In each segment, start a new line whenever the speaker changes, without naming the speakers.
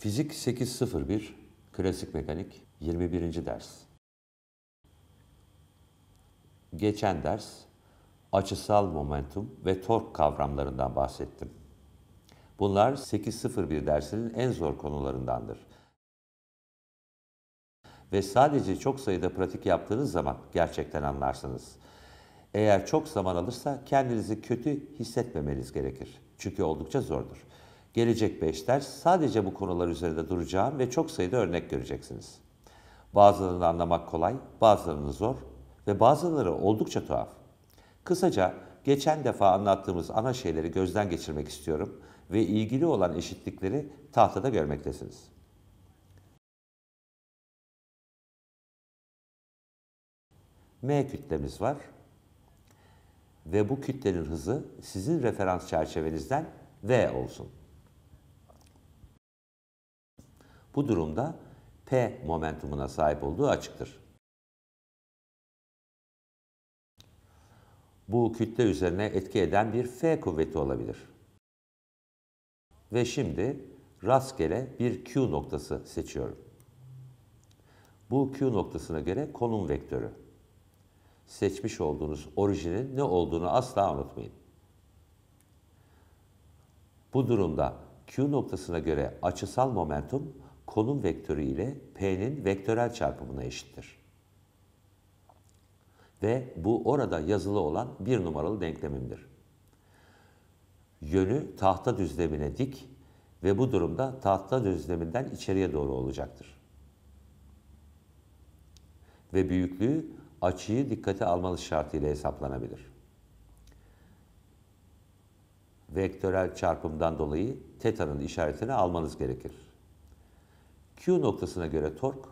Fizik 801, Klasik Mekanik 21. ders. Geçen ders açısal momentum ve tork kavramlarından bahsettim. Bunlar 801 dersinin en zor konularındandır. Ve sadece çok sayıda pratik yaptığınız zaman gerçekten anlarsınız. Eğer çok zaman alırsa kendinizi kötü hissetmemeniz gerekir. Çünkü oldukça zordur. Gelecek 5 sadece bu konular üzerinde duracağım ve çok sayıda örnek göreceksiniz. Bazılarını anlamak kolay, bazılarını zor ve bazıları oldukça tuhaf. Kısaca geçen defa anlattığımız ana şeyleri gözden geçirmek istiyorum ve ilgili olan eşitlikleri tahtada görmektesiniz. M kütlemiz var ve bu kütlenin hızı sizin referans çerçevenizden V olsun. Bu durumda P momentumuna sahip olduğu açıktır. Bu kütle üzerine etki eden bir F kuvveti olabilir. Ve şimdi rastgele bir Q noktası seçiyorum. Bu Q noktasına göre konum vektörü. Seçmiş olduğunuz orijinin ne olduğunu asla unutmayın. Bu durumda Q noktasına göre açısal momentum Konum vektörü ile P'nin vektörel çarpımına eşittir. Ve bu orada yazılı olan bir numaralı denklemimdir. Yönü tahta düzlemine dik ve bu durumda tahta düzleminden içeriye doğru olacaktır. Ve büyüklüğü açıyı dikkate almalı şartıyla hesaplanabilir. Vektörel çarpımdan dolayı teta'nın işaretini almanız gerekir. Q noktasına göre tork,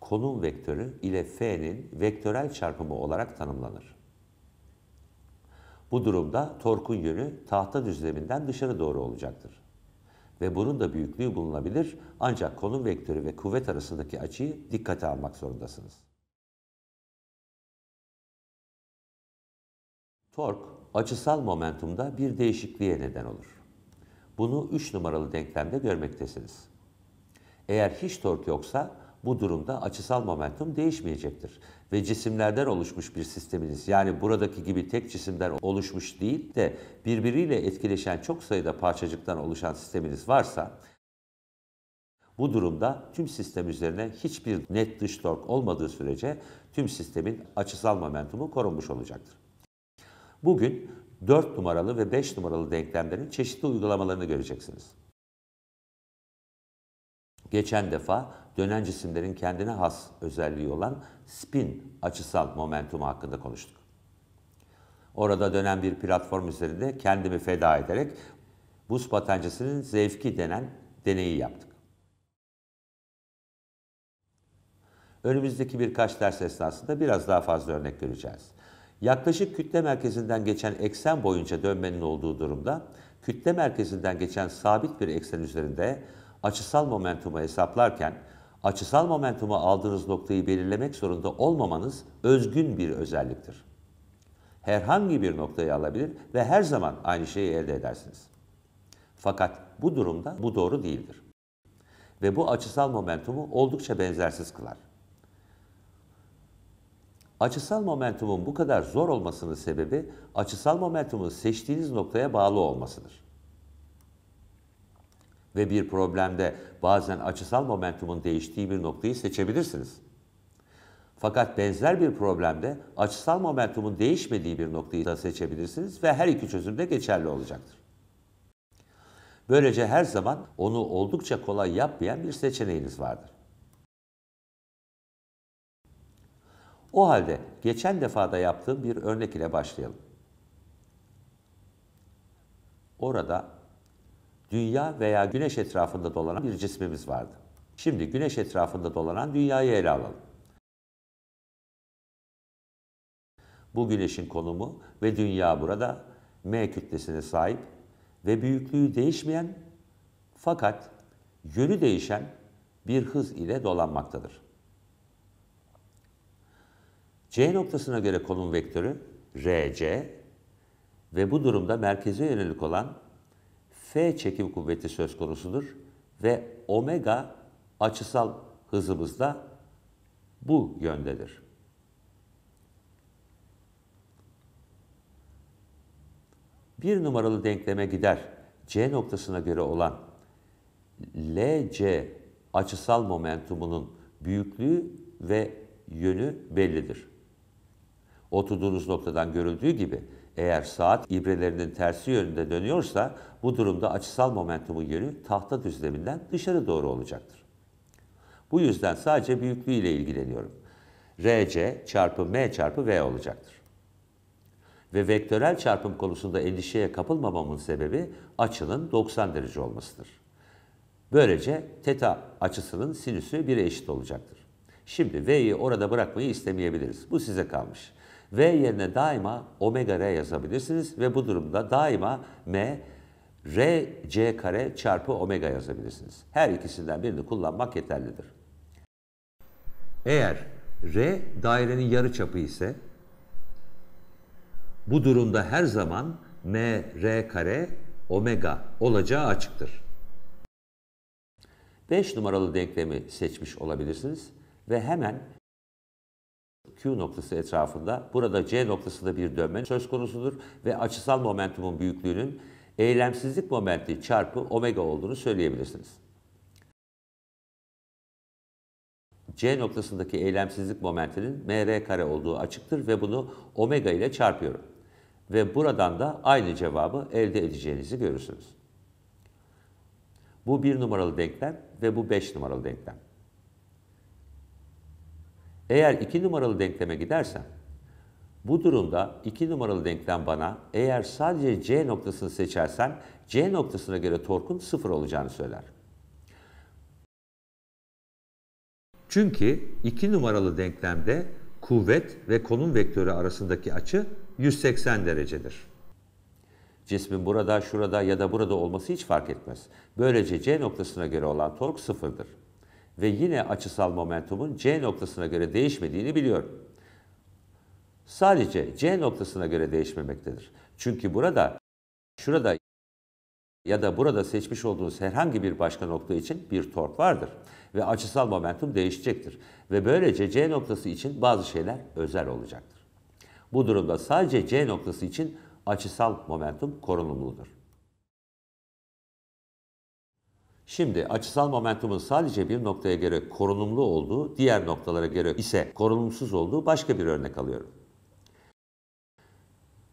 konum vektörü ile F'nin vektörel çarpımı olarak tanımlanır. Bu durumda torkun yönü tahta düzleminden dışarı doğru olacaktır. Ve bunun da büyüklüğü bulunabilir ancak konum vektörü ve kuvvet arasındaki açıyı dikkate almak zorundasınız. Tork, açısal momentumda bir değişikliğe neden olur. Bunu 3 numaralı denklemde görmektesiniz. Eğer hiç tork yoksa bu durumda açısal momentum değişmeyecektir. Ve cisimlerden oluşmuş bir sisteminiz yani buradaki gibi tek cisimden oluşmuş değil de birbiriyle etkileşen çok sayıda parçacıktan oluşan sisteminiz varsa bu durumda tüm sistem üzerine hiçbir net dış tork olmadığı sürece tüm sistemin açısal momentumu korunmuş olacaktır. Bugün 4 numaralı ve 5 numaralı denklemlerin çeşitli uygulamalarını göreceksiniz. Geçen defa dönen cisimlerin kendine has özelliği olan spin açısal momentumu hakkında konuştuk. Orada dönen bir platform üzerinde kendimi feda ederek buz patencesinin zevki denen deneyi yaptık. Önümüzdeki birkaç ders esnasında biraz daha fazla örnek göreceğiz. Yaklaşık kütle merkezinden geçen eksen boyunca dönmenin olduğu durumda, kütle merkezinden geçen sabit bir eksen üzerinde açısal momentumu hesaplarken açısal momentumu aldığınız noktayı belirlemek zorunda olmamanız özgün bir özelliktir. Herhangi bir noktayı alabilir ve her zaman aynı şeyi elde edersiniz. Fakat bu durumda bu doğru değildir. Ve bu açısal momentumu oldukça benzersiz kılar. Açısal momentumun bu kadar zor olmasının sebebi açısal momentumun seçtiğiniz noktaya bağlı olmasıdır ve bir problemde bazen açısal momentumun değiştiği bir noktayı seçebilirsiniz. Fakat benzer bir problemde açısal momentumun değişmediği bir noktayı da seçebilirsiniz ve her iki çözüm de geçerli olacaktır. Böylece her zaman onu oldukça kolay yapmayan bir seçeneğiniz vardır. O halde geçen defada yaptığım bir örnek ile başlayalım. Orada dünya veya güneş etrafında dolanan bir cismimiz vardı. Şimdi güneş etrafında dolanan dünyayı ele alalım. Bu güneşin konumu ve dünya burada M kütlesine sahip ve büyüklüğü değişmeyen fakat yönü değişen bir hız ile dolanmaktadır. C noktasına göre konum vektörü RC ve bu durumda merkeze yönelik olan F çekim kuvveti söz konusudur ve omega açısal hızımızda bu yöndedir. Bir numaralı denkleme gider. C noktasına göre olan LC açısal momentumunun büyüklüğü ve yönü bellidir. Oturduğunuz noktadan görüldüğü gibi eğer saat ibrelerinin tersi yönünde dönüyorsa bu durumda açısal momentumun yönü tahta düzleminden dışarı doğru olacaktır. Bu yüzden sadece büyüklüğü ile ilgileniyorum. RC çarpı M çarpı V olacaktır. Ve vektörel çarpım konusunda endişeye kapılmamamın sebebi açının 90 derece olmasıdır. Böylece teta açısının sinüsü 1'e eşit olacaktır. Şimdi V'yi orada bırakmayı istemeyebiliriz. Bu size kalmış. V yerine daima omega R yazabilirsiniz ve bu durumda daima M R C kare çarpı omega yazabilirsiniz. Her ikisinden birini kullanmak yeterlidir. Eğer R dairenin yarı çapı ise bu durumda her zaman M R kare omega olacağı açıktır. 5 numaralı denklemi seçmiş olabilirsiniz ve hemen Q noktası etrafında. Burada C noktasında bir dönme söz konusudur ve açısal momentumun büyüklüğünün eylemsizlik momenti çarpı omega olduğunu söyleyebilirsiniz. C noktasındaki eylemsizlik momentinin mr kare olduğu açıktır ve bunu omega ile çarpıyorum. Ve buradan da aynı cevabı elde edeceğinizi görürsünüz. Bu bir numaralı denklem ve bu beş numaralı denklem. Eğer iki numaralı denkleme gidersem, bu durumda iki numaralı denklem bana eğer sadece C noktasını seçersem C noktasına göre torkun sıfır olacağını söyler. Çünkü iki numaralı denklemde kuvvet ve konum vektörü arasındaki açı 180 derecedir. Cismin burada, şurada ya da burada olması hiç fark etmez. Böylece C noktasına göre olan tork sıfırdır ve yine açısal momentumun C noktasına göre değişmediğini biliyorum. Sadece C noktasına göre değişmemektedir. Çünkü burada, şurada ya da burada seçmiş olduğunuz herhangi bir başka nokta için bir tork vardır ve açısal momentum değişecektir ve böylece C noktası için bazı şeyler özel olacaktır. Bu durumda sadece C noktası için açısal momentum korunumludur. Şimdi açısal momentumun sadece bir noktaya göre korunumlu olduğu, diğer noktalara göre ise korunumsuz olduğu başka bir örnek alıyorum.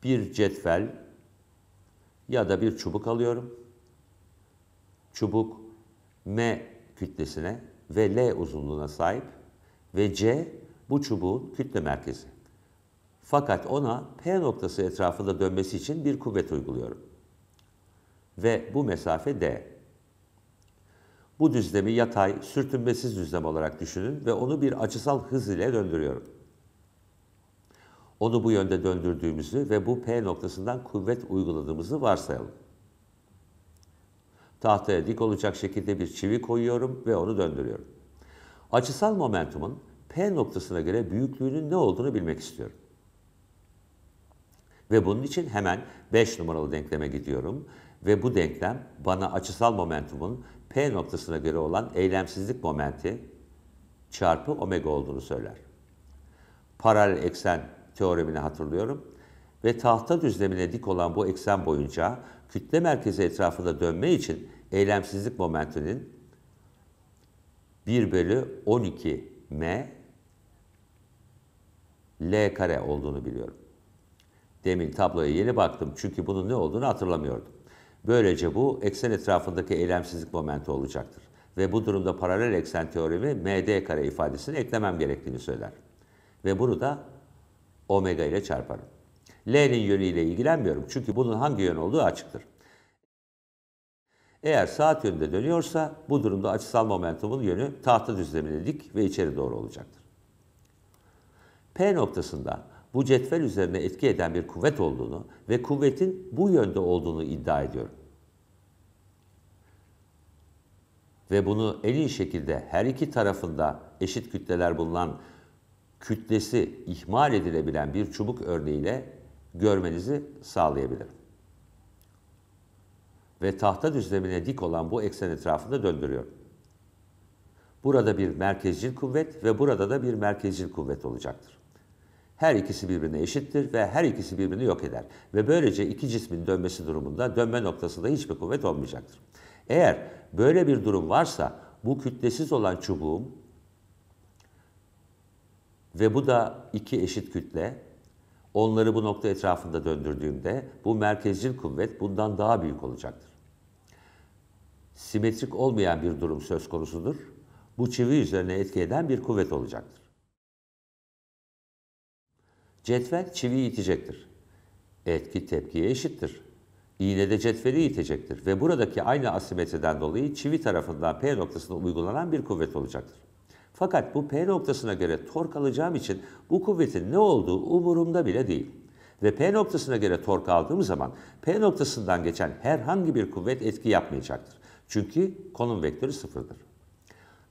Bir cetvel ya da bir çubuk alıyorum. Çubuk M kütlesine ve L uzunluğuna sahip ve C bu çubuğun kütle merkezi. Fakat ona P noktası etrafında dönmesi için bir kuvvet uyguluyorum. Ve bu mesafe D. Bu düzlemi yatay, sürtünmesiz düzlem olarak düşünün ve onu bir açısal hız ile döndürüyorum. Onu bu yönde döndürdüğümüzü ve bu P noktasından kuvvet uyguladığımızı varsayalım. Tahtaya dik olacak şekilde bir çivi koyuyorum ve onu döndürüyorum. Açısal momentumun P noktasına göre büyüklüğünün ne olduğunu bilmek istiyorum. Ve bunun için hemen 5 numaralı denkleme gidiyorum ve bu denklem bana açısal momentumun P noktasına göre olan eylemsizlik momenti çarpı omega olduğunu söyler. Paralel eksen teoremini hatırlıyorum ve tahta düzlemine dik olan bu eksen boyunca kütle merkezi etrafında dönme için eylemsizlik momentinin 1 bölü 12 m L kare olduğunu biliyorum. Demin tabloya yeni baktım çünkü bunun ne olduğunu hatırlamıyordum. Böylece bu eksen etrafındaki eylemsizlik momenti olacaktır. Ve bu durumda paralel eksen teoremi MD kare ifadesini eklemem gerektiğini söyler. Ve bunu da omega ile çarparım. L'nin yönüyle ilgilenmiyorum çünkü bunun hangi yön olduğu açıktır. Eğer saat yönünde dönüyorsa bu durumda açısal momentumun yönü tahta düzlemine dik ve içeri doğru olacaktır. P noktasında bu cetvel üzerine etki eden bir kuvvet olduğunu ve kuvvetin bu yönde olduğunu iddia ediyorum. Ve bunu en iyi şekilde her iki tarafında eşit kütleler bulunan kütlesi ihmal edilebilen bir çubuk örneğiyle görmenizi sağlayabilirim. Ve tahta düzlemine dik olan bu eksen etrafında döndürüyorum. Burada bir merkezcil kuvvet ve burada da bir merkezcil kuvvet olacaktır. Her ikisi birbirine eşittir ve her ikisi birbirini yok eder. Ve böylece iki cismin dönmesi durumunda dönme noktasında hiçbir kuvvet olmayacaktır. Eğer böyle bir durum varsa bu kütlesiz olan çubuğum ve bu da iki eşit kütle onları bu nokta etrafında döndürdüğümde bu merkezcil kuvvet bundan daha büyük olacaktır. Simetrik olmayan bir durum söz konusudur. Bu çivi üzerine etki eden bir kuvvet olacaktır. Cetvel çivi itecektir. Etki tepkiye eşittir. İğne de cetveli itecektir ve buradaki aynı asimetriden dolayı çivi tarafından P noktasına uygulanan bir kuvvet olacaktır. Fakat bu P noktasına göre tork alacağım için bu kuvvetin ne olduğu umurumda bile değil. Ve P noktasına göre tork aldığım zaman P noktasından geçen herhangi bir kuvvet etki yapmayacaktır. Çünkü konum vektörü sıfırdır.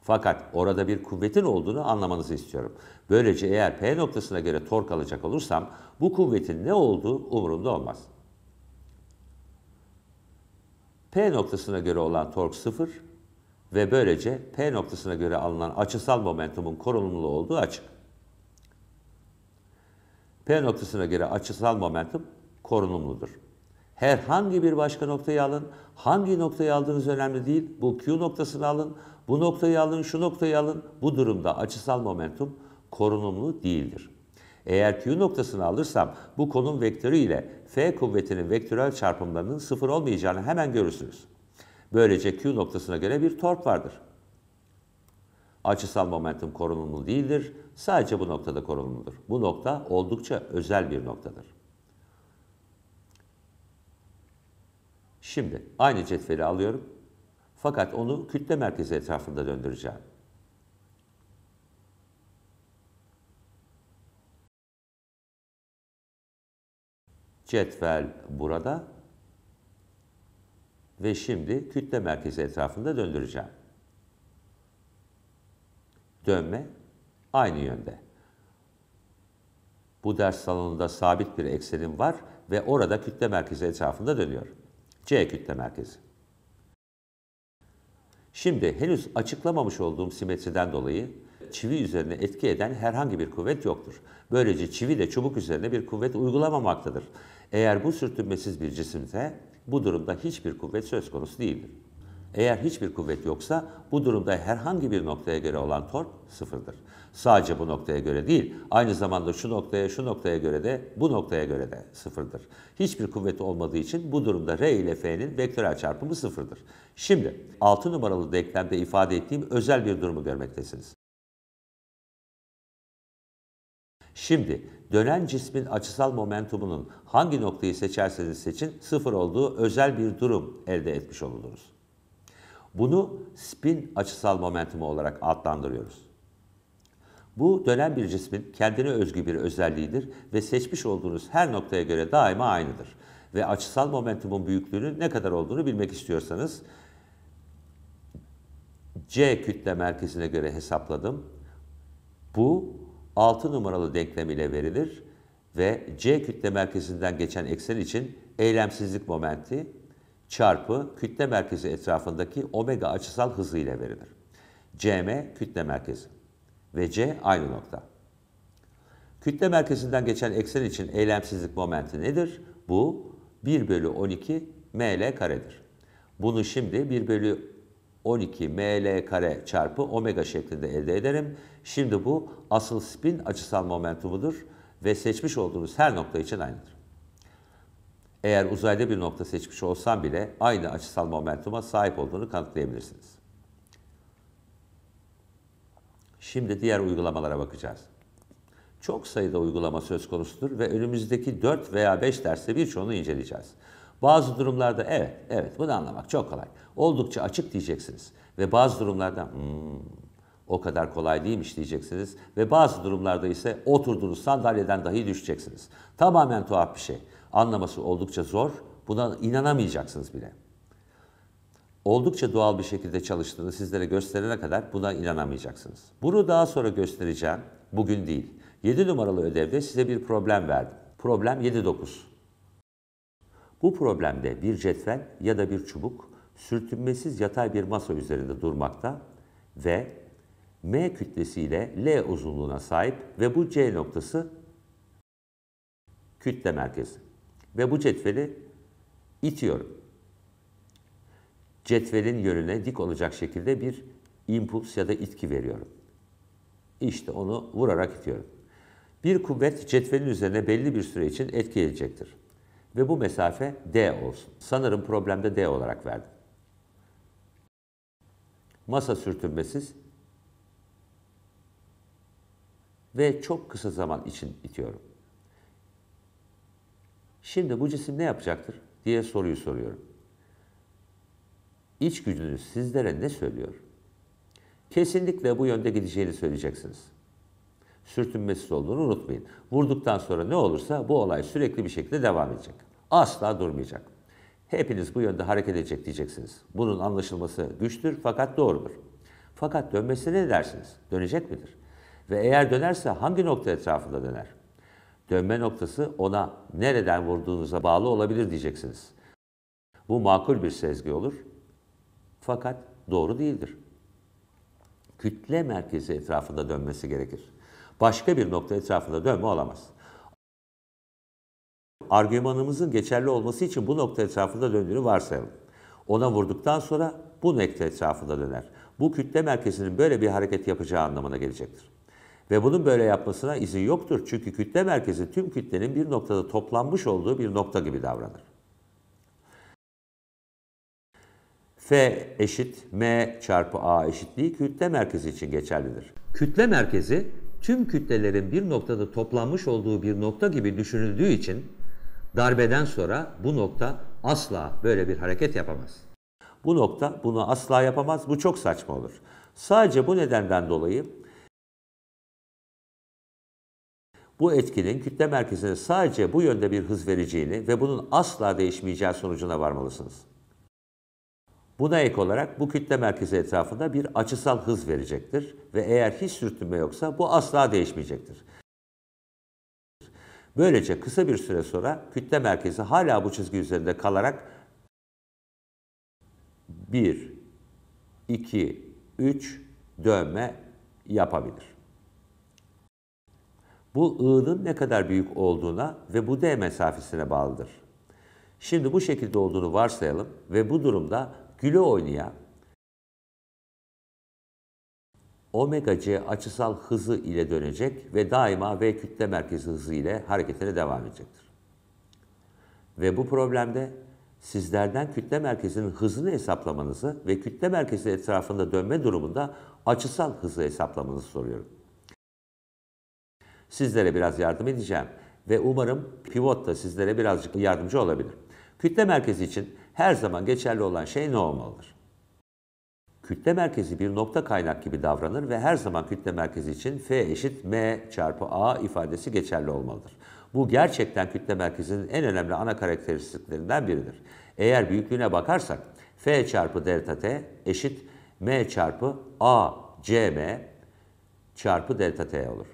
Fakat orada bir kuvvetin olduğunu anlamanızı istiyorum. Böylece eğer P noktasına göre tork alacak olursam bu kuvvetin ne olduğu umurumda olmaz. P noktasına göre olan tork sıfır ve böylece P noktasına göre alınan açısal momentumun korunumlu olduğu açık. P noktasına göre açısal momentum korunumludur. Herhangi bir başka noktayı alın. Hangi noktayı aldığınız önemli değil. Bu Q noktasını alın. Bu noktayı alın, şu noktayı alın. Bu durumda açısal momentum korunumlu değildir. Eğer Q noktasını alırsam bu konum vektörü ile F kuvvetinin vektörel çarpımlarının sıfır olmayacağını hemen görürsünüz. Böylece Q noktasına göre bir tork vardır. Açısal momentum korunumlu değildir. Sadece bu noktada korunumludur. Bu nokta oldukça özel bir noktadır. Şimdi aynı cetveli alıyorum. Fakat onu kütle merkezi etrafında döndüreceğim. Cetvel burada ve şimdi kütle merkezi etrafında döndüreceğim. Dönme aynı yönde. Bu ders salonunda sabit bir eksenim var ve orada kütle merkezi etrafında dönüyor. C kütle merkezi. Şimdi henüz açıklamamış olduğum simetriden dolayı çivi üzerine etki eden herhangi bir kuvvet yoktur. Böylece çivi de çubuk üzerine bir kuvvet uygulamamaktadır. Eğer bu sürtünmesiz bir cisimse bu durumda hiçbir kuvvet söz konusu değildir. Eğer hiçbir kuvvet yoksa bu durumda herhangi bir noktaya göre olan tork sıfırdır. Sadece bu noktaya göre değil, aynı zamanda şu noktaya, şu noktaya göre de, bu noktaya göre de sıfırdır. Hiçbir kuvvet olmadığı için bu durumda R ile F'nin vektörel çarpımı sıfırdır. Şimdi 6 numaralı denklemde ifade ettiğim özel bir durumu görmektesiniz. Şimdi dönen cismin açısal momentumunun hangi noktayı seçerseniz seçin sıfır olduğu özel bir durum elde etmiş olursunuz. Bunu spin açısal momentumu olarak adlandırıyoruz. Bu dönen bir cismin kendine özgü bir özelliğidir ve seçmiş olduğunuz her noktaya göre daima aynıdır. Ve açısal momentumun büyüklüğünün ne kadar olduğunu bilmek istiyorsanız C kütle merkezine göre hesapladım. Bu 6 numaralı denklem ile verilir ve C kütle merkezinden geçen eksen için eylemsizlik momenti çarpı kütle merkezi etrafındaki omega açısal hızı ile verilir. Cm kütle merkezi ve C aynı nokta. Kütle merkezinden geçen eksen için eylemsizlik momenti nedir? Bu 1 bölü 12 ml karedir. Bunu şimdi 1 bölü 12 ml kare çarpı omega şeklinde elde ederim. Şimdi bu asıl spin açısal momentumudur ve seçmiş olduğunuz her nokta için aynıdır. Eğer uzayda bir nokta seçmiş olsam bile aynı açısal momentuma sahip olduğunu kanıtlayabilirsiniz. Şimdi diğer uygulamalara bakacağız. Çok sayıda uygulama söz konusudur ve önümüzdeki 4 veya 5 derste birçoğunu inceleyeceğiz. Bazı durumlarda evet, evet bunu anlamak çok kolay oldukça açık diyeceksiniz. Ve bazı durumlarda hmm, o kadar kolay değilmiş diyeceksiniz. Ve bazı durumlarda ise oturduğunuz sandalyeden dahi düşeceksiniz. Tamamen tuhaf bir şey. Anlaması oldukça zor. Buna inanamayacaksınız bile. Oldukça doğal bir şekilde çalıştığını sizlere gösterene kadar buna inanamayacaksınız. Bunu daha sonra göstereceğim. Bugün değil. 7 numaralı ödevde size bir problem verdim. Problem 7-9. Bu problemde bir cetvel ya da bir çubuk sürtünmesiz yatay bir masa üzerinde durmakta ve M kütlesi ile L uzunluğuna sahip ve bu C noktası kütle merkezi. Ve bu cetveli itiyorum. Cetvelin yönüne dik olacak şekilde bir impuls ya da itki veriyorum. İşte onu vurarak itiyorum. Bir kuvvet cetvelin üzerine belli bir süre için etki edecektir. Ve bu mesafe D olsun. Sanırım problemde D olarak verdim masa sürtünmesiz ve çok kısa zaman için itiyorum. Şimdi bu cisim ne yapacaktır diye soruyu soruyorum. İç gücünüz sizlere ne söylüyor? Kesinlikle bu yönde gideceğini söyleyeceksiniz. Sürtünmesiz olduğunu unutmayın. Vurduktan sonra ne olursa bu olay sürekli bir şekilde devam edecek. Asla durmayacak. Hepiniz bu yönde hareket edecek diyeceksiniz. Bunun anlaşılması güçtür fakat doğrudur. Fakat dönmesine ne dersiniz? Dönecek midir? Ve eğer dönerse hangi nokta etrafında döner? Dönme noktası ona nereden vurduğunuza bağlı olabilir diyeceksiniz. Bu makul bir sezgi olur. Fakat doğru değildir. Kütle merkezi etrafında dönmesi gerekir. Başka bir nokta etrafında dönme olamaz argümanımızın geçerli olması için bu nokta etrafında döndüğünü varsayalım. Ona vurduktan sonra bu nokta etrafında döner. Bu kütle merkezinin böyle bir hareket yapacağı anlamına gelecektir. Ve bunun böyle yapmasına izin yoktur. Çünkü kütle merkezi tüm kütlenin bir noktada toplanmış olduğu bir nokta gibi davranır. F eşit M çarpı A eşitliği kütle merkezi için geçerlidir. Kütle merkezi tüm kütlelerin bir noktada toplanmış olduğu bir nokta gibi düşünüldüğü için Darbeden sonra bu nokta asla böyle bir hareket yapamaz. Bu nokta bunu asla yapamaz. Bu çok saçma olur. Sadece bu nedenden dolayı bu etkinin kütle merkezine sadece bu yönde bir hız vereceğini ve bunun asla değişmeyeceği sonucuna varmalısınız. Buna ek olarak bu kütle merkezi etrafında bir açısal hız verecektir ve eğer hiç sürtünme yoksa bu asla değişmeyecektir. Böylece kısa bir süre sonra kütle merkezi hala bu çizgi üzerinde kalarak 1, 2, 3 dövme yapabilir. Bu I'nın ne kadar büyük olduğuna ve bu D mesafesine bağlıdır. Şimdi bu şekilde olduğunu varsayalım ve bu durumda güle oynaya omega c açısal hızı ile dönecek ve daima v kütle merkezi hızı ile hareketine devam edecektir. Ve bu problemde sizlerden kütle merkezinin hızını hesaplamanızı ve kütle merkezi etrafında dönme durumunda açısal hızı hesaplamanızı soruyorum. Sizlere biraz yardım edeceğim ve umarım pivot da sizlere birazcık yardımcı olabilir. Kütle merkezi için her zaman geçerli olan şey ne olmalıdır? kütle merkezi bir nokta kaynak gibi davranır ve her zaman kütle merkezi için F eşit M çarpı A ifadesi geçerli olmalıdır. Bu gerçekten kütle merkezinin en önemli ana karakteristiklerinden biridir. Eğer büyüklüğüne bakarsak F çarpı delta T eşit M çarpı A CM çarpı delta T olur.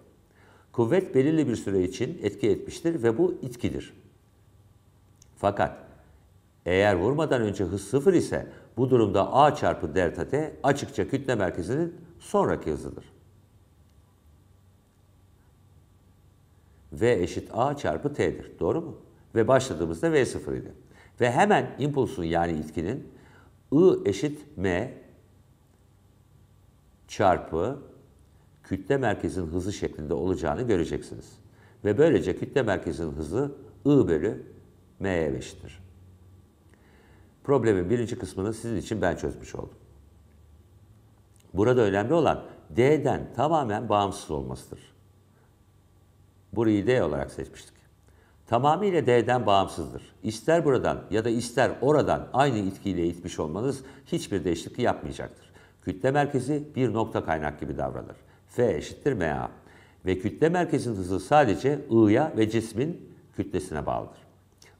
Kuvvet belirli bir süre için etki etmiştir ve bu itkidir. Fakat eğer vurmadan önce hız sıfır ise bu durumda A çarpı delta T açıkça kütle merkezinin sonraki hızıdır. V eşit A çarpı T'dir. Doğru mu? Ve başladığımızda V sıfır idi. Ve hemen impulsun yani itkinin I eşit M çarpı kütle merkezin hızı şeklinde olacağını göreceksiniz. Ve böylece kütle merkezin hızı I bölü M'ye eşittir. Problemin birinci kısmını sizin için ben çözmüş oldum. Burada önemli olan D'den tamamen bağımsız olmasıdır. Burayı D olarak seçmiştik. Tamamıyla D'den bağımsızdır. İster buradan ya da ister oradan aynı itkiyle itmiş olmanız hiçbir değişiklik yapmayacaktır. Kütle merkezi bir nokta kaynak gibi davranır. F eşittir MA. Ve kütle merkezinin hızı sadece I'ya ve cismin kütlesine bağlıdır.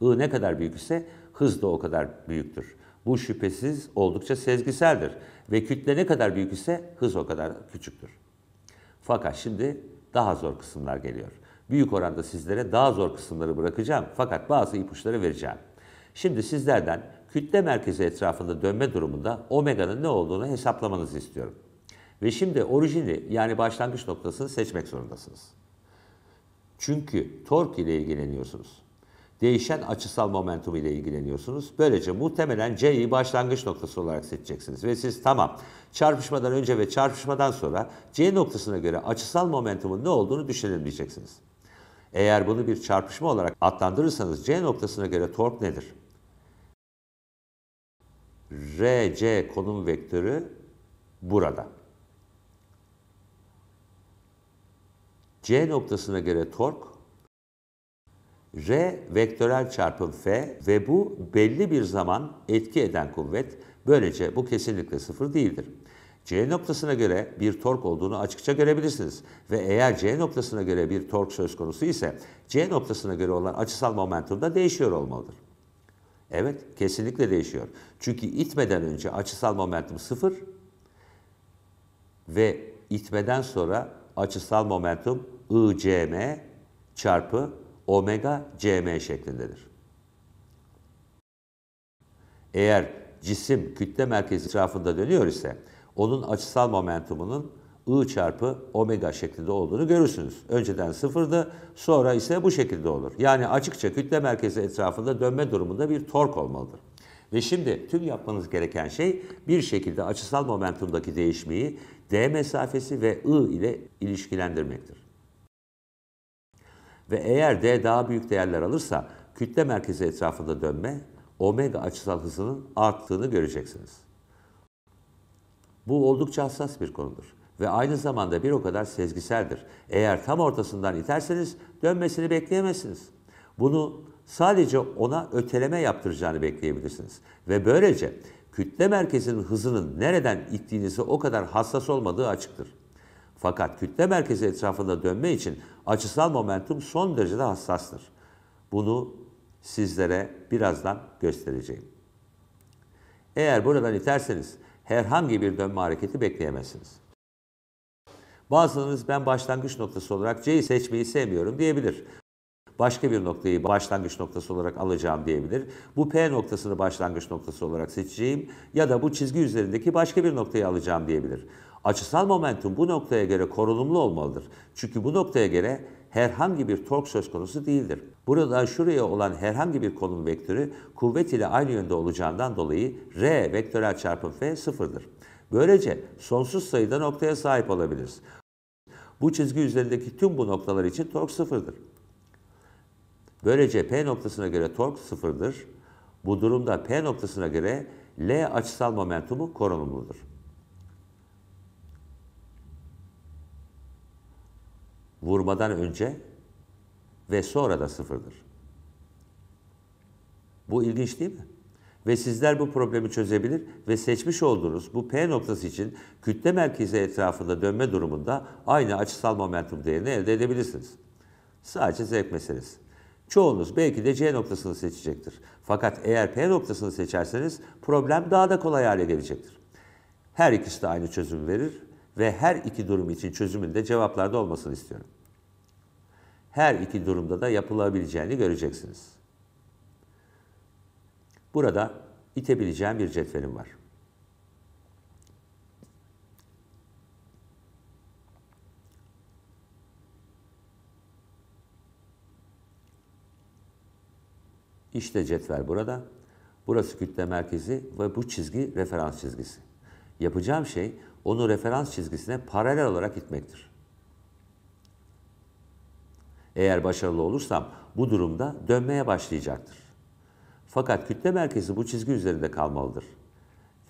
I ne kadar büyük ise hız da o kadar büyüktür. Bu şüphesiz oldukça sezgiseldir ve kütle ne kadar büyük ise hız o kadar küçüktür. Fakat şimdi daha zor kısımlar geliyor. Büyük oranda sizlere daha zor kısımları bırakacağım fakat bazı ipuçları vereceğim. Şimdi sizlerden kütle merkezi etrafında dönme durumunda omega'nın ne olduğunu hesaplamanızı istiyorum. Ve şimdi orijini yani başlangıç noktasını seçmek zorundasınız. Çünkü tork ile ilgileniyorsunuz değişen açısal momentum ile ilgileniyorsunuz. Böylece muhtemelen C'yi başlangıç noktası olarak seçeceksiniz. Ve siz tamam çarpışmadan önce ve çarpışmadan sonra C noktasına göre açısal momentumun ne olduğunu düşünelim diyeceksiniz. Eğer bunu bir çarpışma olarak adlandırırsanız C noktasına göre tork nedir? RC konum vektörü burada. C noktasına göre tork R vektörel çarpım F ve bu belli bir zaman etki eden kuvvet. Böylece bu kesinlikle sıfır değildir. C noktasına göre bir tork olduğunu açıkça görebilirsiniz. Ve eğer C noktasına göre bir tork söz konusu ise C noktasına göre olan açısal momentum da değişiyor olmalıdır. Evet, kesinlikle değişiyor. Çünkü itmeden önce açısal momentum sıfır ve itmeden sonra açısal momentum ICM çarpı omega cm şeklindedir. Eğer cisim kütle merkezi etrafında dönüyor ise onun açısal momentumunun I çarpı omega şeklinde olduğunu görürsünüz. Önceden sıfırdı, sonra ise bu şekilde olur. Yani açıkça kütle merkezi etrafında dönme durumunda bir tork olmalıdır. Ve şimdi tüm yapmanız gereken şey bir şekilde açısal momentumdaki değişmeyi d mesafesi ve I ile ilişkilendirmektir. Ve eğer D daha büyük değerler alırsa kütle merkezi etrafında dönme omega açısal hızının arttığını göreceksiniz. Bu oldukça hassas bir konudur ve aynı zamanda bir o kadar sezgiseldir. Eğer tam ortasından iterseniz dönmesini bekleyemezsiniz. Bunu sadece ona öteleme yaptıracağını bekleyebilirsiniz. Ve böylece kütle merkezinin hızının nereden ittiğinizi o kadar hassas olmadığı açıktır. Fakat kütle merkezi etrafında dönme için açısal momentum son derece hassastır. Bunu sizlere birazdan göstereceğim. Eğer buradan iterseniz herhangi bir dönme hareketi bekleyemezsiniz. Bazılarınız ben başlangıç noktası olarak C'yi seçmeyi sevmiyorum diyebilir. Başka bir noktayı başlangıç noktası olarak alacağım diyebilir. Bu P noktasını başlangıç noktası olarak seçeceğim ya da bu çizgi üzerindeki başka bir noktayı alacağım diyebilir. Açısal momentum bu noktaya göre korunumlu olmalıdır. Çünkü bu noktaya göre herhangi bir tork söz konusu değildir. Burada şuraya olan herhangi bir konum vektörü kuvvet ile aynı yönde olacağından dolayı R vektörel çarpım F sıfırdır. Böylece sonsuz sayıda noktaya sahip olabiliriz. Bu çizgi üzerindeki tüm bu noktalar için tork sıfırdır. Böylece P noktasına göre tork sıfırdır. Bu durumda P noktasına göre L açısal momentumu korunumludur. vurmadan önce ve sonra da sıfırdır. Bu ilginç değil mi? Ve sizler bu problemi çözebilir ve seçmiş olduğunuz bu P noktası için kütle merkezi etrafında dönme durumunda aynı açısal momentum değerini elde edebilirsiniz. Sadece zevk meselesi. Çoğunuz belki de C noktasını seçecektir. Fakat eğer P noktasını seçerseniz problem daha da kolay hale gelecektir. Her ikisi de aynı çözümü verir ve her iki durum için çözümün de cevaplarda olmasını istiyorum her iki durumda da yapılabileceğini göreceksiniz. Burada itebileceğim bir cetvelim var. İşte cetvel burada. Burası kütle merkezi ve bu çizgi referans çizgisi. Yapacağım şey onu referans çizgisine paralel olarak itmektir eğer başarılı olursam bu durumda dönmeye başlayacaktır. Fakat kütle merkezi bu çizgi üzerinde kalmalıdır.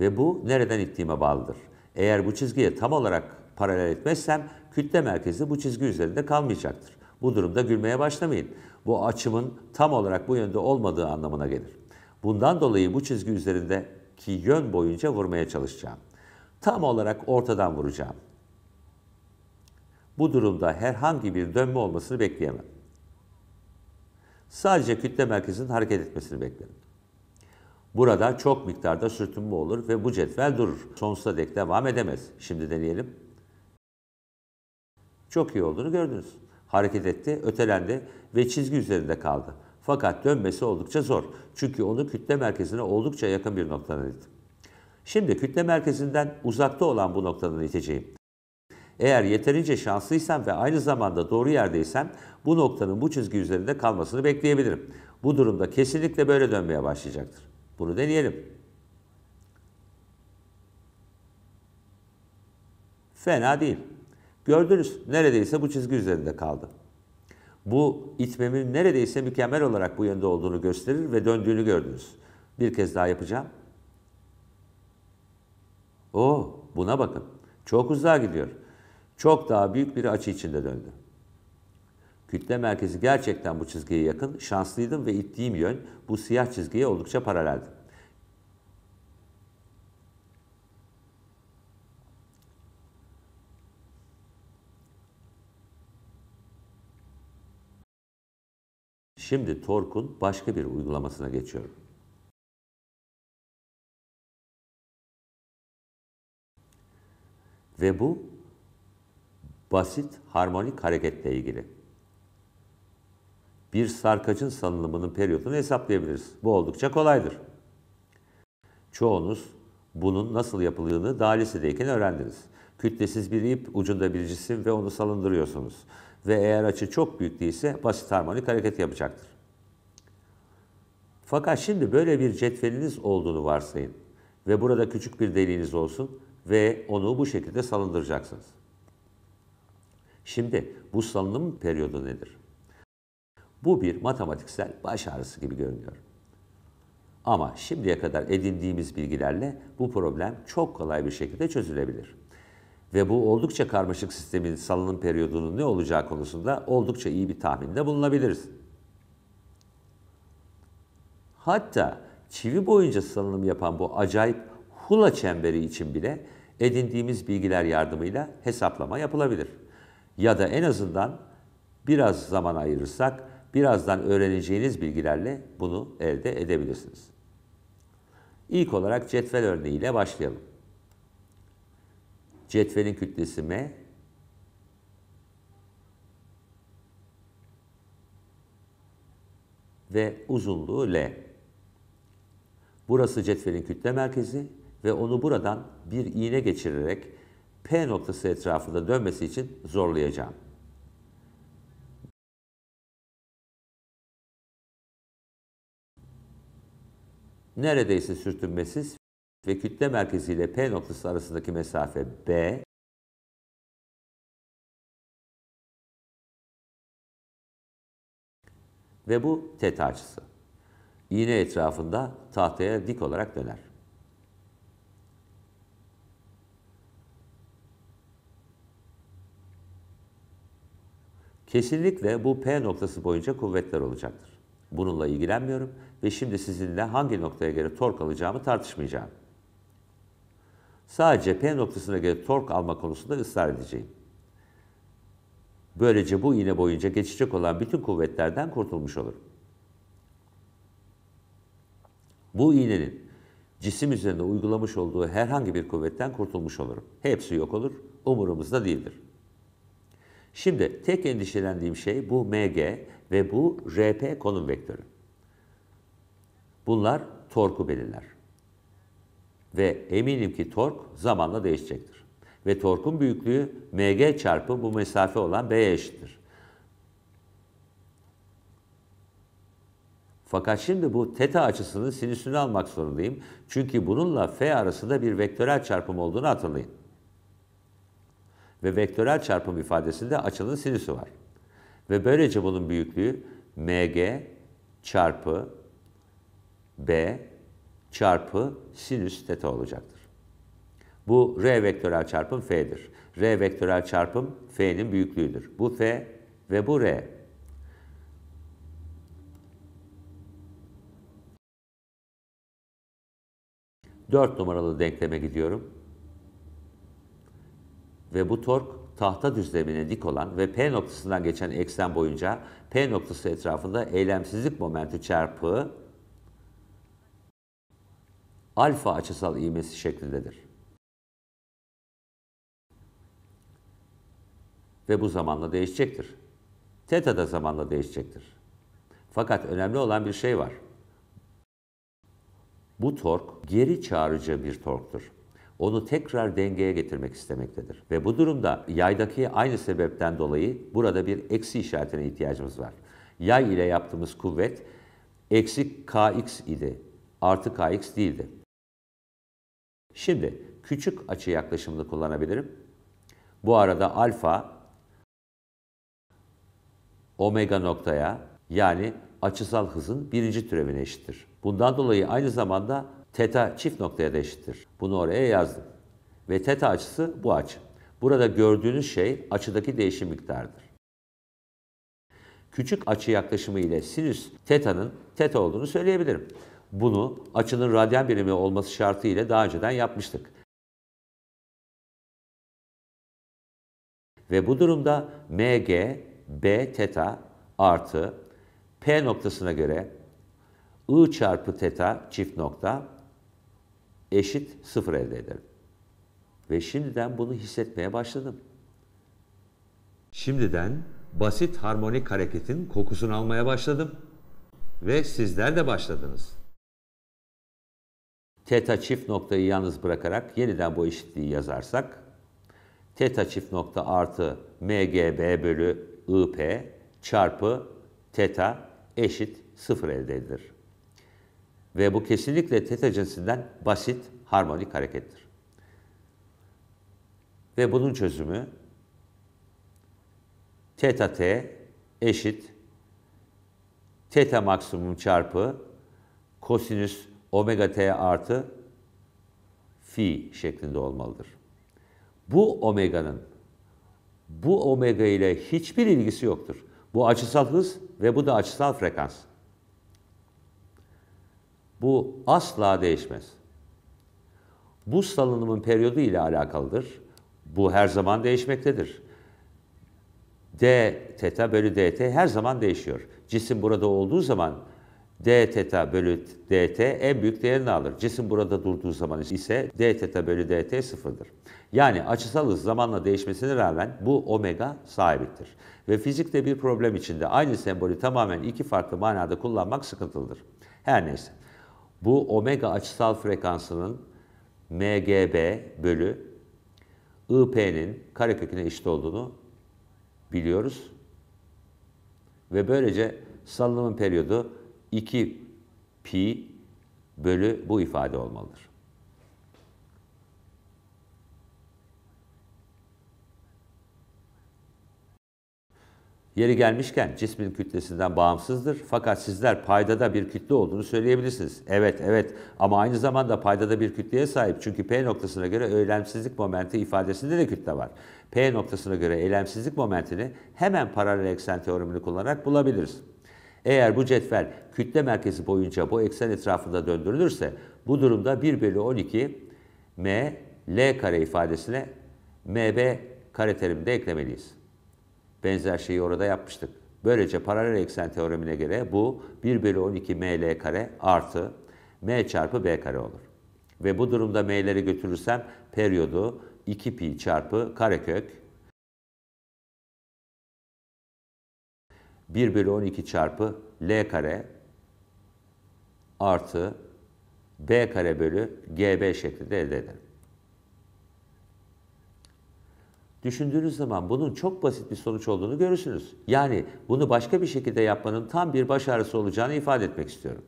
Ve bu nereden ittiğime bağlıdır. Eğer bu çizgiye tam olarak paralel etmezsem kütle merkezi bu çizgi üzerinde kalmayacaktır. Bu durumda gülmeye başlamayın. Bu açımın tam olarak bu yönde olmadığı anlamına gelir. Bundan dolayı bu çizgi üzerindeki yön boyunca vurmaya çalışacağım. Tam olarak ortadan vuracağım. Bu durumda herhangi bir dönme olmasını bekleyemem. Sadece kütle merkezinin hareket etmesini beklerim. Burada çok miktarda sürtünme olur ve bu cetvel durur. Sonsuza dek devam edemez. Şimdi deneyelim. Çok iyi olduğunu gördünüz. Hareket etti, ötelendi ve çizgi üzerinde kaldı. Fakat dönmesi oldukça zor. Çünkü onu kütle merkezine oldukça yakın bir noktadan ittim. Şimdi kütle merkezinden uzakta olan bu noktadan iteceğim. Eğer yeterince şanslıysam ve aynı zamanda doğru yerdeysem, bu noktanın bu çizgi üzerinde kalmasını bekleyebilirim. Bu durumda kesinlikle böyle dönmeye başlayacaktır. Bunu deneyelim. Fena değil. Gördünüz neredeyse bu çizgi üzerinde kaldı. Bu itmemin neredeyse mükemmel olarak bu yönde olduğunu gösterir ve döndüğünü gördünüz. Bir kez daha yapacağım. Oo, oh, buna bakın. Çok uzağa gidiyor çok daha büyük bir açı içinde döndü. Kütle merkezi gerçekten bu çizgiye yakın. Şanslıydım ve ittiğim yön bu siyah çizgiye oldukça paraleldi. Şimdi torkun başka bir uygulamasına geçiyorum. Ve bu basit harmonik hareketle ilgili. Bir sarkacın salınımının periyodunu hesaplayabiliriz. Bu oldukça kolaydır. Çoğunuz bunun nasıl yapıldığını daha lisedeyken öğrendiniz. Kütlesiz bir ip, ucunda bir cisim ve onu salındırıyorsunuz. Ve eğer açı çok büyük değilse basit harmonik hareket yapacaktır. Fakat şimdi böyle bir cetveliniz olduğunu varsayın ve burada küçük bir deliğiniz olsun ve onu bu şekilde salındıracaksınız. Şimdi bu salınım periyodu nedir? Bu bir matematiksel baş ağrısı gibi görünüyor. Ama şimdiye kadar edindiğimiz bilgilerle bu problem çok kolay bir şekilde çözülebilir. Ve bu oldukça karmaşık sistemin salınım periyodunun ne olacağı konusunda oldukça iyi bir tahminde bulunabiliriz. Hatta çivi boyunca salınım yapan bu acayip hula çemberi için bile edindiğimiz bilgiler yardımıyla hesaplama yapılabilir ya da en azından biraz zaman ayırırsak birazdan öğreneceğiniz bilgilerle bunu elde edebilirsiniz. İlk olarak cetvel örneğiyle başlayalım. Cetvelin kütlesi M, ve uzunluğu L. Burası cetvelin kütle merkezi ve onu buradan bir iğne geçirerek P noktası etrafında dönmesi için zorlayacağım. Neredeyse sürtünmesiz ve kütle merkezi ile P noktası arasındaki mesafe B, ve bu teta açısı. İğne etrafında tahtaya dik olarak döner. Kesinlikle bu P noktası boyunca kuvvetler olacaktır. Bununla ilgilenmiyorum ve şimdi sizinle hangi noktaya göre tork alacağımı tartışmayacağım. Sadece P noktasına göre tork alma konusunda ısrar edeceğim. Böylece bu iğne boyunca geçecek olan bütün kuvvetlerden kurtulmuş olurum. Bu iğnenin cisim üzerinde uygulamış olduğu herhangi bir kuvvetten kurtulmuş olurum. Hepsi yok olur, umurumuzda değildir. Şimdi tek endişelendiğim şey bu MG ve bu RP konum vektörü. Bunlar torku belirler. Ve eminim ki tork zamanla değişecektir. Ve torkun büyüklüğü MG çarpı bu mesafe olan B'ye eşittir. Fakat şimdi bu teta açısının sinüsünü almak zorundayım. Çünkü bununla f arasında bir vektörel çarpım olduğunu hatırlayın. Ve vektörel çarpım ifadesinde açının sinüsü var. Ve böylece bunun büyüklüğü mg çarpı b çarpı sinüs teta olacaktır. Bu r vektörel çarpım f'dir. r vektörel çarpım f'nin büyüklüğüdür. Bu f ve bu r Dört numaralı denkleme gidiyorum ve bu tork tahta düzlemine dik olan ve P noktasından geçen eksen boyunca P noktası etrafında eylemsizlik momenti çarpı alfa açısal iğmesi şeklindedir. Ve bu zamanla değişecektir. Teta da zamanla değişecektir. Fakat önemli olan bir şey var. Bu tork geri çağırıcı bir torktur onu tekrar dengeye getirmek istemektedir. Ve bu durumda yaydaki aynı sebepten dolayı burada bir eksi işaretine ihtiyacımız var. Yay ile yaptığımız kuvvet eksi kx idi. Artı kx değildi. Şimdi küçük açı yaklaşımını kullanabilirim. Bu arada alfa omega noktaya yani açısal hızın birinci türevine eşittir. Bundan dolayı aynı zamanda Teta çift noktaya da eşittir. Bunu oraya yazdım. Ve teta açısı bu açı. Burada gördüğünüz şey açıdaki değişim miktarıdır. Küçük açı yaklaşımı ile sinüs teta'nın teta olduğunu söyleyebilirim. Bunu açının radyan birimi olması şartı ile daha önceden yapmıştık. Ve bu durumda mg b teta artı p noktasına göre i çarpı teta çift nokta eşit sıfır elde ederim. Ve şimdiden bunu hissetmeye başladım. Şimdiden basit harmonik hareketin kokusunu almaya başladım. Ve sizler de başladınız. Teta çift noktayı yalnız bırakarak yeniden bu eşitliği yazarsak teta çift nokta artı mgb bölü ip çarpı teta eşit sıfır elde edilir ve bu kesinlikle teta cinsinden basit harmonik harekettir. Ve bunun çözümü teta t eşit teta maksimum çarpı kosinüs omega t artı fi şeklinde olmalıdır. Bu omega'nın bu omega ile hiçbir ilgisi yoktur. Bu açısal hız ve bu da açısal frekans. Bu asla değişmez. Bu salınımın periyodu ile alakalıdır. Bu her zaman değişmektedir. D teta bölü dt her zaman değişiyor. Cisim burada olduğu zaman d teta bölü dt en büyük değerini alır. Cisim burada durduğu zaman ise d teta bölü dt sıfırdır. Yani açısal hız zamanla değişmesine rağmen bu omega sabittir. Ve fizikte bir problem içinde aynı sembolü tamamen iki farklı manada kullanmak sıkıntılıdır. Her neyse. Bu omega açısal frekansının mgb bölü ip'nin kareköküne eşit olduğunu biliyoruz. Ve böylece salınımın periyodu 2 pi bölü bu ifade olmalıdır. Yeri gelmişken cismin kütlesinden bağımsızdır. Fakat sizler paydada bir kütle olduğunu söyleyebilirsiniz. Evet, evet ama aynı zamanda paydada bir kütleye sahip. Çünkü P noktasına göre eylemsizlik momenti ifadesinde de kütle var. P noktasına göre eylemsizlik momentini hemen paralel eksen teoremini kullanarak bulabiliriz. Eğer bu cetvel kütle merkezi boyunca bu eksen etrafında döndürülürse bu durumda 1 bölü 12 m l kare ifadesine mb kare terimini de eklemeliyiz. Benzer şeyi orada yapmıştık. Böylece paralel eksen teoremine göre bu 1 bölü 12 ml kare artı m çarpı b kare olur. Ve bu durumda m'leri götürürsem periyodu 2 pi çarpı karekök 1 bölü 12 çarpı l kare artı b kare bölü gb şeklinde elde ederim. düşündüğünüz zaman bunun çok basit bir sonuç olduğunu görürsünüz. Yani bunu başka bir şekilde yapmanın tam bir başarısı olacağını ifade etmek istiyorum.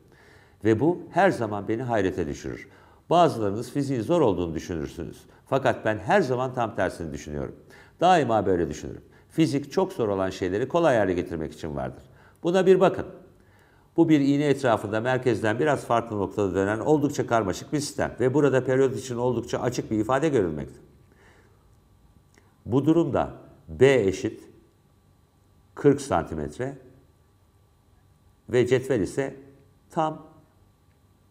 Ve bu her zaman beni hayrete düşürür. Bazılarınız fiziğin zor olduğunu düşünürsünüz. Fakat ben her zaman tam tersini düşünüyorum. Daima böyle düşünürüm. Fizik çok zor olan şeyleri kolay hale getirmek için vardır. Buna bir bakın. Bu bir iğne etrafında merkezden biraz farklı noktada dönen oldukça karmaşık bir sistem ve burada periyot için oldukça açık bir ifade görülmekte. Bu durumda B eşit 40 santimetre ve cetvel ise tam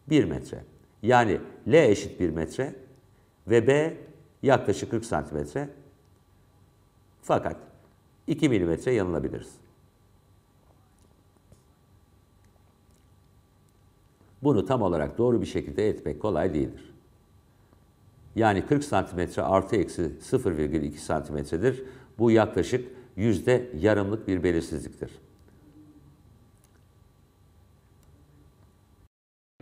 1 metre. Yani L eşit 1 metre ve B yaklaşık 40 santimetre. Fakat 2 milimetre yanılabiliriz. Bunu tam olarak doğru bir şekilde etmek kolay değildir. Yani 40 santimetre artı eksi 0,2 santimetredir. Bu yaklaşık yüzde yarımlık bir belirsizliktir.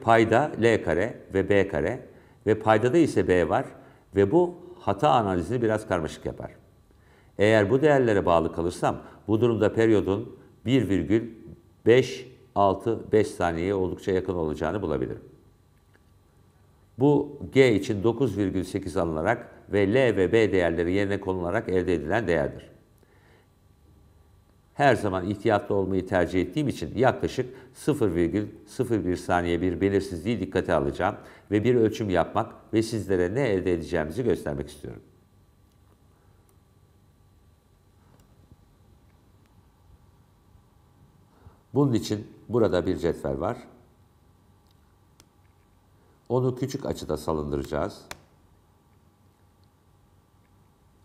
Payda L kare ve B kare ve paydada ise B var ve bu hata analizini biraz karmaşık yapar. Eğer bu değerlere bağlı kalırsam bu durumda periyodun 1,565 saniyeye oldukça yakın olacağını bulabilirim. Bu G için 9,8 alınarak ve L ve B değerleri yerine konularak elde edilen değerdir. Her zaman ihtiyatlı olmayı tercih ettiğim için yaklaşık 0,01 saniye bir belirsizliği dikkate alacağım ve bir ölçüm yapmak ve sizlere ne elde edeceğimizi göstermek istiyorum. Bunun için burada bir cetvel var onu küçük açıda salındıracağız.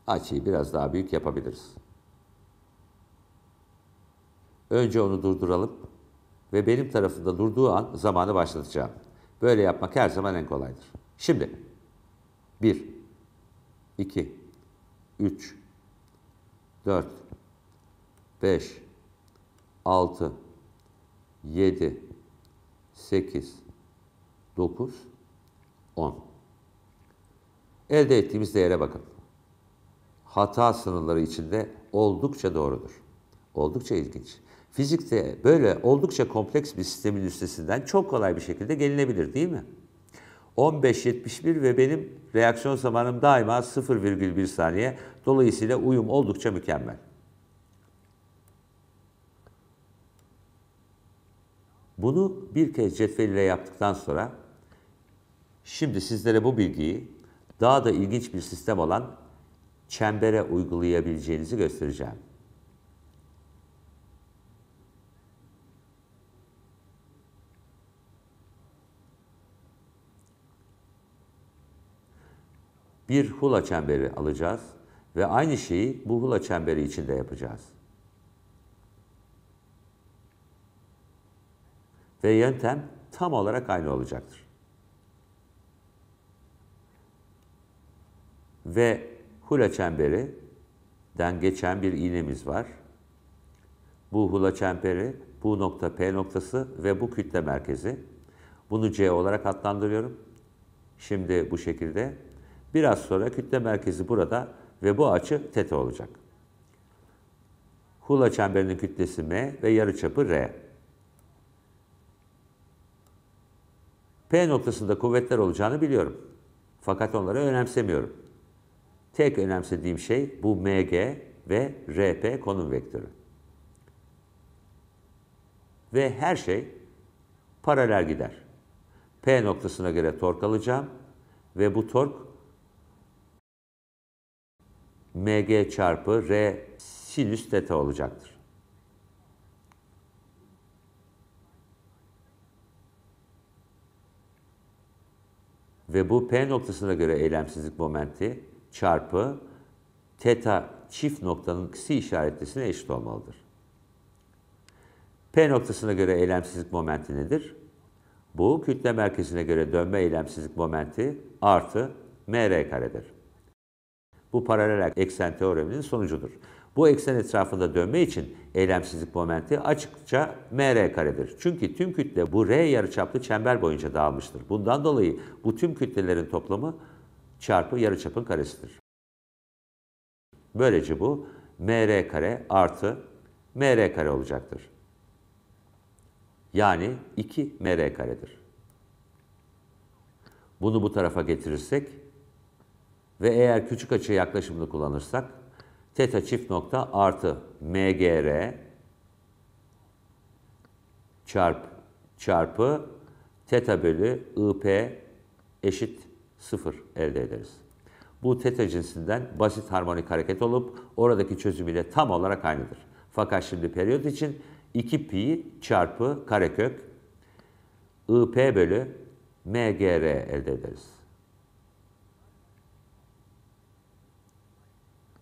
Açıyı biraz daha büyük yapabiliriz. Önce onu durduralım ve benim tarafında durduğu an zamanı başlatacağım. Böyle yapmak her zaman en kolaydır. Şimdi 1 2 3 4 5 6 7 8 9 10. Elde ettiğimiz değere bakın. Hata sınırları içinde oldukça doğrudur. Oldukça ilginç. Fizikte böyle oldukça kompleks bir sistemin üstesinden çok kolay bir şekilde gelinebilir değil mi? 15.71 ve benim reaksiyon zamanım daima 0,1 saniye. Dolayısıyla uyum oldukça mükemmel. Bunu bir kez cetveliyle yaptıktan sonra Şimdi sizlere bu bilgiyi daha da ilginç bir sistem olan çembere uygulayabileceğinizi göstereceğim. Bir hula çemberi alacağız ve aynı şeyi bu hula çemberi içinde yapacağız. Ve yöntem tam olarak aynı olacaktır. ve hula çemberinden geçen bir iğnemiz var. Bu hula çemberi, bu nokta P noktası ve bu kütle merkezi. Bunu C olarak adlandırıyorum. Şimdi bu şekilde. Biraz sonra kütle merkezi burada ve bu açı teta olacak. Hula çemberinin kütlesi M ve yarıçapı R. P noktasında kuvvetler olacağını biliyorum. Fakat onları önemsemiyorum. Tek önemsediğim şey bu MG ve RP konum vektörü. Ve her şey paralel gider. P noktasına göre tork alacağım ve bu tork mg çarpı r sinüs teta olacaktır. Ve bu P noktasına göre eylemsizlik momenti çarpı teta çift noktanın ksi işaretlisine eşit olmalıdır. P noktasına göre eylemsizlik momenti nedir? Bu kütle merkezine göre dönme eylemsizlik momenti artı mr karedir. Bu paralel eksen teoreminin sonucudur. Bu eksen etrafında dönme için eylemsizlik momenti açıkça mr karedir. Çünkü tüm kütle bu r yarıçaplı çember boyunca dağılmıştır. Bundan dolayı bu tüm kütlelerin toplamı çarpı yarı çapın karesidir. Böylece bu mr kare artı mr kare olacaktır. Yani 2 mr karedir. Bunu bu tarafa getirirsek ve eğer küçük açı yaklaşımını kullanırsak teta çift nokta artı mgr çarp, çarpı teta bölü ip eşit sıfır elde ederiz. Bu teta cinsinden basit harmonik hareket olup oradaki çözüm ile tam olarak aynıdır. Fakat şimdi periyot için 2 pi çarpı karekök IP bölü MGR elde ederiz.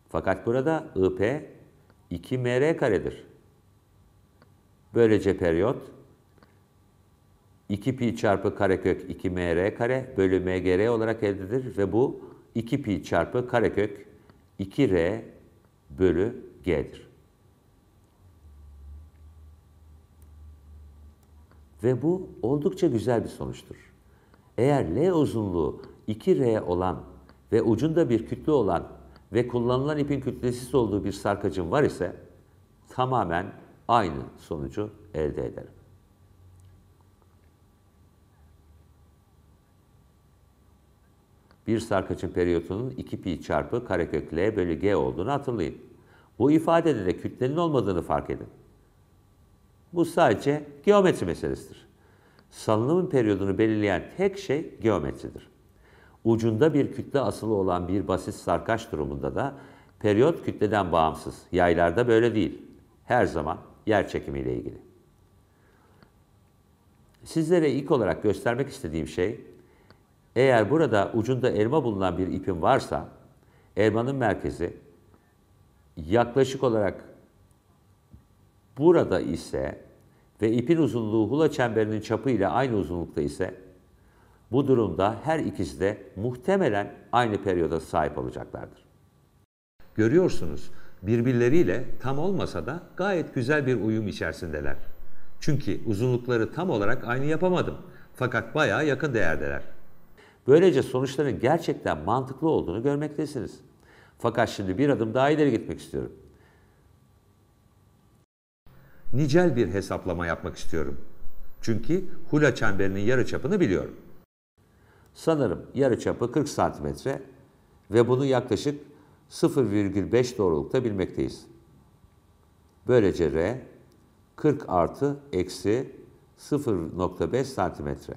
Fakat burada IP 2 MR karedir. Böylece periyot 2 pi çarpı karekök 2 mr kare bölü mgr olarak elde edilir ve bu 2 pi çarpı karekök 2r bölü g'dir. Ve bu oldukça güzel bir sonuçtur. Eğer L uzunluğu 2R olan ve ucunda bir kütle olan ve kullanılan ipin kütlesiz olduğu bir sarkacın var ise tamamen aynı sonucu elde ederim. bir sarkaçın periyotunun 2 pi çarpı karekök L bölü G olduğunu hatırlayın. Bu ifadede de kütlenin olmadığını fark edin. Bu sadece geometri meselesidir. Salınımın periyodunu belirleyen tek şey geometridir. Ucunda bir kütle asılı olan bir basit sarkaç durumunda da periyot kütleden bağımsız. Yaylarda böyle değil. Her zaman yer çekimiyle ilgili. Sizlere ilk olarak göstermek istediğim şey eğer burada ucunda elma bulunan bir ipin varsa elmanın merkezi yaklaşık olarak burada ise ve ipin uzunluğu hula çemberinin çapı ile aynı uzunlukta ise bu durumda her ikisi de muhtemelen aynı periyoda sahip olacaklardır. Görüyorsunuz birbirleriyle tam olmasa da gayet güzel bir uyum içerisindeler. Çünkü uzunlukları tam olarak aynı yapamadım fakat bayağı yakın değerdeler. Böylece sonuçların gerçekten mantıklı olduğunu görmektesiniz. Fakat şimdi bir adım daha ileri gitmek istiyorum. Nicel bir hesaplama yapmak istiyorum. Çünkü hula çemberinin yarı çapını biliyorum. Sanırım yarı çapı 40 santimetre ve bunu yaklaşık 0,5 doğrulukta bilmekteyiz. Böylece R 40 artı eksi 0,5 santimetre.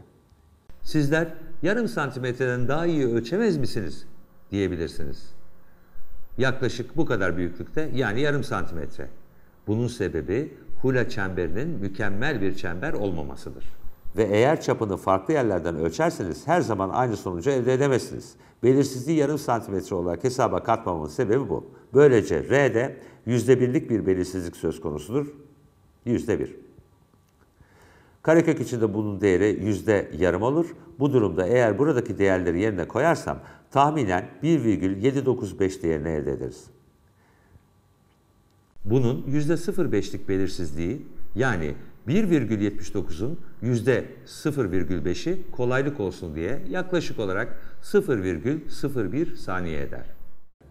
Sizler yarım santimetreden daha iyi ölçemez misiniz diyebilirsiniz. Yaklaşık bu kadar büyüklükte yani yarım santimetre. Bunun sebebi hula çemberinin mükemmel bir çember olmamasıdır. Ve eğer çapını farklı yerlerden ölçerseniz her zaman aynı sonucu elde edemezsiniz. Belirsizliği yarım santimetre olarak hesaba katmamamın sebebi bu. Böylece R'de birlik bir belirsizlik söz konusudur. Yüzde bir. Karekök için de bunun değeri yüzde yarım olur. Bu durumda eğer buradaki değerleri yerine koyarsam tahminen 1,795 değerini elde ederiz. Bunun yüzde %0,5'lik belirsizliği yani 1,79'un yüzde %0,5'i kolaylık olsun diye yaklaşık olarak 0,01 saniye eder.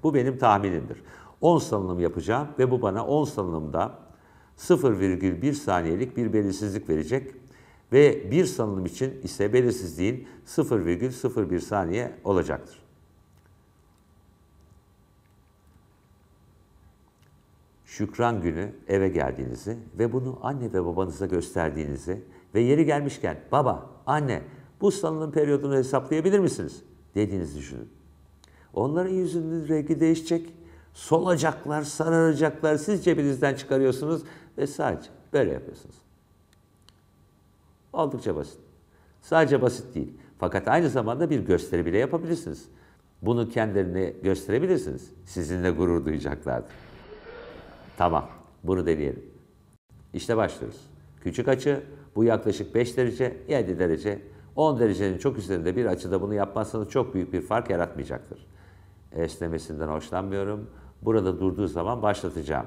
Bu benim tahminimdir. 10 salınım yapacağım ve bu bana 10 salınımda 0,1 saniyelik bir belirsizlik verecek ve bir sanılım için ise belirsizliğin 0,01 saniye olacaktır. Şükran günü eve geldiğinizi ve bunu anne ve babanıza gösterdiğinizi ve yeri gelmişken baba, anne bu sanılım periyodunu hesaplayabilir misiniz? dediğinizi düşünün. Onların yüzünün rengi değişecek, solacaklar, sararacaklar, siz cebinizden çıkarıyorsunuz ve sadece böyle yapıyorsunuz. Oldukça basit. Sadece basit değil. Fakat aynı zamanda bir gösteri bile yapabilirsiniz. Bunu kendilerine gösterebilirsiniz. Sizinle gurur duyacaklardır. Tamam, bunu deneyelim. İşte başlıyoruz. Küçük açı, bu yaklaşık 5 derece, 7 derece, 10 derecenin çok üzerinde bir açıda bunu yapmazsanız çok büyük bir fark yaratmayacaktır. Esnemesinden hoşlanmıyorum. Burada durduğu zaman başlatacağım.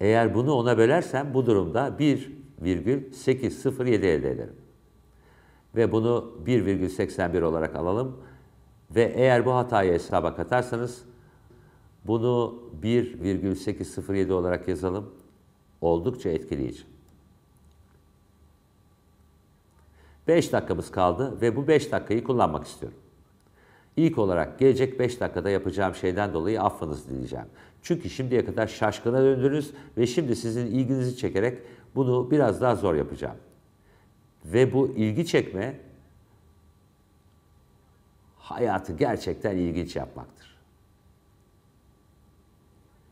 Eğer bunu ona bölersem bu durumda 1,807 elde ederim. Ve bunu 1,81 olarak alalım. Ve eğer bu hatayı hesaba katarsanız bunu 1,807 olarak yazalım. Oldukça etkileyici. 5 dakikamız kaldı ve bu 5 dakikayı kullanmak istiyorum. İlk olarak gelecek 5 dakikada yapacağım şeyden dolayı affınızı dileyeceğim. Çünkü şimdiye kadar şaşkına döndünüz ve şimdi sizin ilginizi çekerek bunu biraz daha zor yapacağım. Ve bu ilgi çekme hayatı gerçekten ilginç yapmaktır.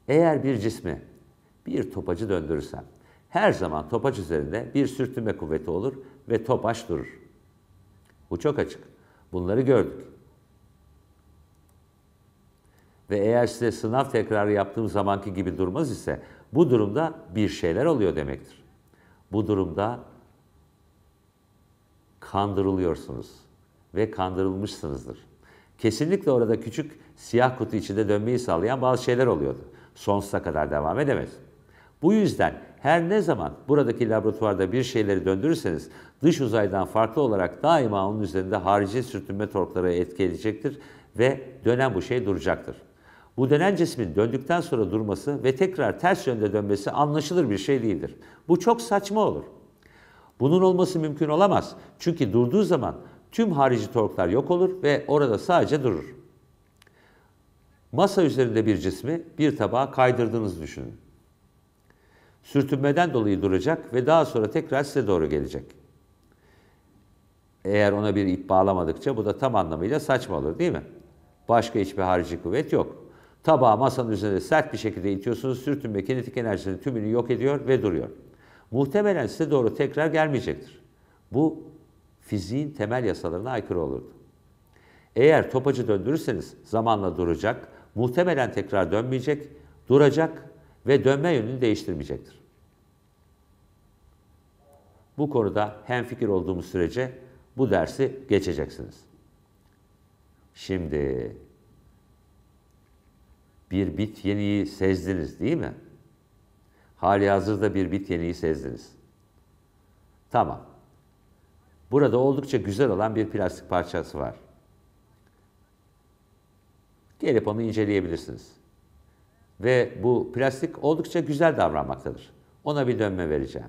Eğer bir cismi bir topacı döndürürsem her zaman topaç üzerinde bir sürtünme kuvveti olur ve topaç durur. Bu çok açık. Bunları gördük ve eğer size sınav tekrarı yaptığım zamanki gibi durmaz ise bu durumda bir şeyler oluyor demektir. Bu durumda kandırılıyorsunuz ve kandırılmışsınızdır. Kesinlikle orada küçük siyah kutu içinde dönmeyi sağlayan bazı şeyler oluyordu. Sonsuza kadar devam edemez. Bu yüzden her ne zaman buradaki laboratuvarda bir şeyleri döndürürseniz dış uzaydan farklı olarak daima onun üzerinde harici sürtünme torkları etki edecektir ve dönen bu şey duracaktır. Bu dönen cismin döndükten sonra durması ve tekrar ters yönde dönmesi anlaşılır bir şey değildir. Bu çok saçma olur. Bunun olması mümkün olamaz. Çünkü durduğu zaman tüm harici torklar yok olur ve orada sadece durur. Masa üzerinde bir cismi bir tabağa kaydırdığınızı düşünün. Sürtünmeden dolayı duracak ve daha sonra tekrar size doğru gelecek. Eğer ona bir ip bağlamadıkça bu da tam anlamıyla saçma olur değil mi? Başka hiçbir harici kuvvet yok. Tabağı masanın üzerine sert bir şekilde itiyorsunuz. Sürtünme kinetik enerjisinin tümünü yok ediyor ve duruyor. Muhtemelen size doğru tekrar gelmeyecektir. Bu fiziğin temel yasalarına aykırı olurdu. Eğer topacı döndürürseniz zamanla duracak, muhtemelen tekrar dönmeyecek, duracak ve dönme yönünü değiştirmeyecektir. Bu konuda hemfikir olduğumuz sürece bu dersi geçeceksiniz. Şimdi bir bit yeniği sezdiniz değil mi? Hali hazırda bir bit yeniği sezdiniz. Tamam. Burada oldukça güzel olan bir plastik parçası var. Gelip onu inceleyebilirsiniz. Ve bu plastik oldukça güzel davranmaktadır. Ona bir dönme vereceğim.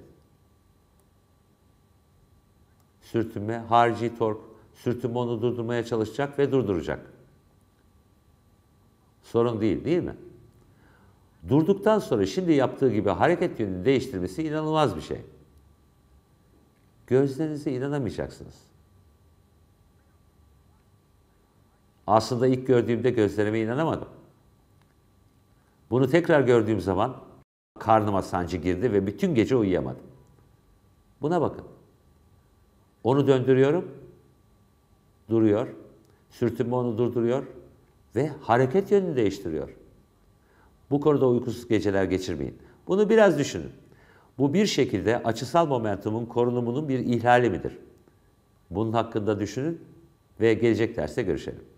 Sürtünme, harici tork, sürtünme onu durdurmaya çalışacak ve durduracak. Sorun değil değil mi? Durduktan sonra şimdi yaptığı gibi hareket yönünü değiştirmesi inanılmaz bir şey. Gözlerinize inanamayacaksınız. Aslında ilk gördüğümde gözlerime inanamadım. Bunu tekrar gördüğüm zaman karnıma sancı girdi ve bütün gece uyuyamadım. Buna bakın. Onu döndürüyorum. Duruyor. Sürtünme onu durduruyor ve hareket yönünü değiştiriyor. Bu konuda uykusuz geceler geçirmeyin. Bunu biraz düşünün. Bu bir şekilde açısal momentumun korunumunun bir ihlali midir? Bunun hakkında düşünün ve gelecek derste görüşelim.